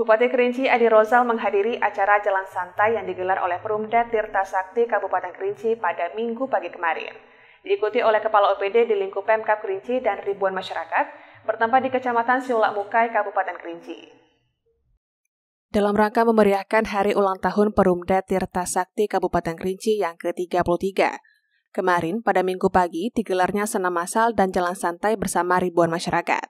Bupati Kerinci Adi Rozal menghadiri acara Jalan Santai yang digelar oleh Perumda Tirta Sakti Kabupaten Kerinci pada minggu pagi kemarin. Diikuti oleh Kepala OPD di lingkup Pemkap Kerinci dan ribuan masyarakat, bertempat di Kecamatan Siulak Mukai, Kabupaten Kerinci. Dalam rangka memeriahkan Hari Ulang Tahun Perumda Tirta Sakti Kabupaten Kerinci yang ke-33, kemarin pada minggu pagi digelarnya senam massal dan jalan santai bersama ribuan masyarakat.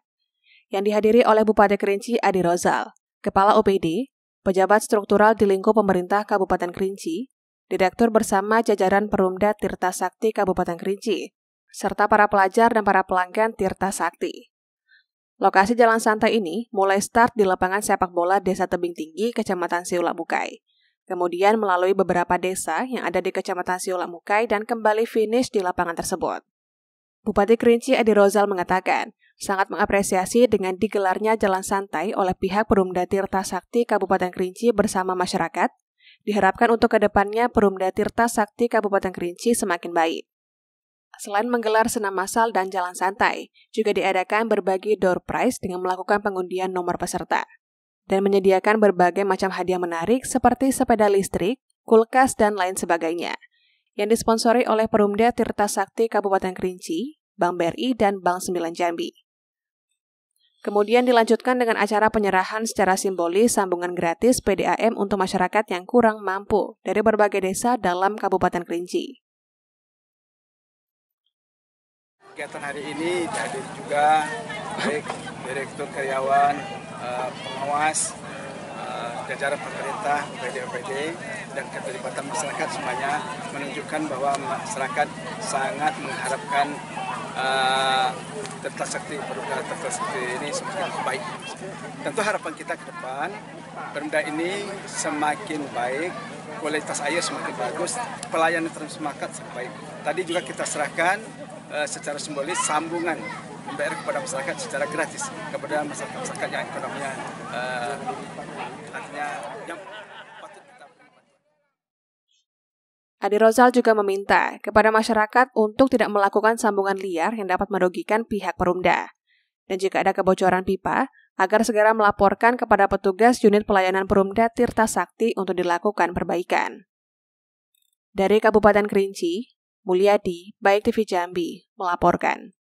Yang dihadiri oleh Bupati Kerinci Adi Rozal, Kepala OPD, pejabat struktural di lingkup pemerintah Kabupaten Kerinci, Direktur bersama jajaran Perumda Tirta Sakti Kabupaten Kerinci, serta para pelajar dan para pelanggan Tirta Sakti. Lokasi jalan santai ini mulai start di lapangan sepak bola Desa Tebing Tinggi, Kecamatan Siulak Mukai. Kemudian melalui beberapa desa yang ada di Kecamatan Siulak Mukai dan kembali finish di lapangan tersebut. Bupati Kerinci Edi Rozal mengatakan, sangat mengapresiasi dengan digelarnya jalan santai oleh pihak Perumda Tirta Sakti Kabupaten Kerinci bersama masyarakat. Diharapkan untuk kedepannya Perumda Tirta Sakti Kabupaten Kerinci semakin baik. Selain menggelar senam massal dan jalan santai, juga diadakan berbagai door prize dengan melakukan pengundian nomor peserta dan menyediakan berbagai macam hadiah menarik seperti sepeda listrik, kulkas, dan lain sebagainya. Yang disponsori oleh Perumda Tirta Sakti Kabupaten Kerinci, Bank BRI, dan Bank Sembilan Jambi. Kemudian dilanjutkan dengan acara penyerahan secara simbolis sambungan gratis PDAM untuk masyarakat yang kurang mampu dari berbagai desa dalam Kabupaten Kerinci. Kegiatan hari ini hadir juga baik direktur karyawan, eh, pengawas, eh, jajaran pemerintah, BPD, dan keterlibatan masyarakat semuanya menunjukkan bahwa masyarakat sangat mengharapkan Tirta Sakti Perumda Tirta Sakti ini semakin baik. Tentu harapan kita ke depan perda ini semakin baik, kualitas air semakin bagus, pelayanan terhadap semakin baik. Tadi juga kita serahkan eh, secara simbolis sambungan MBR kepada masyarakat secara gratis kepada masyarakat-masyarakat yang ekonominya uh, Adi Rozal juga meminta kepada masyarakat untuk tidak melakukan sambungan liar yang dapat merugikan pihak perumda. Dan jika ada kebocoran pipa, agar segera melaporkan kepada petugas unit pelayanan perumda Tirta Sakti untuk dilakukan perbaikan. Dari Kabupaten Kerinci, Mulyadi, Baik TV Jambi, melaporkan.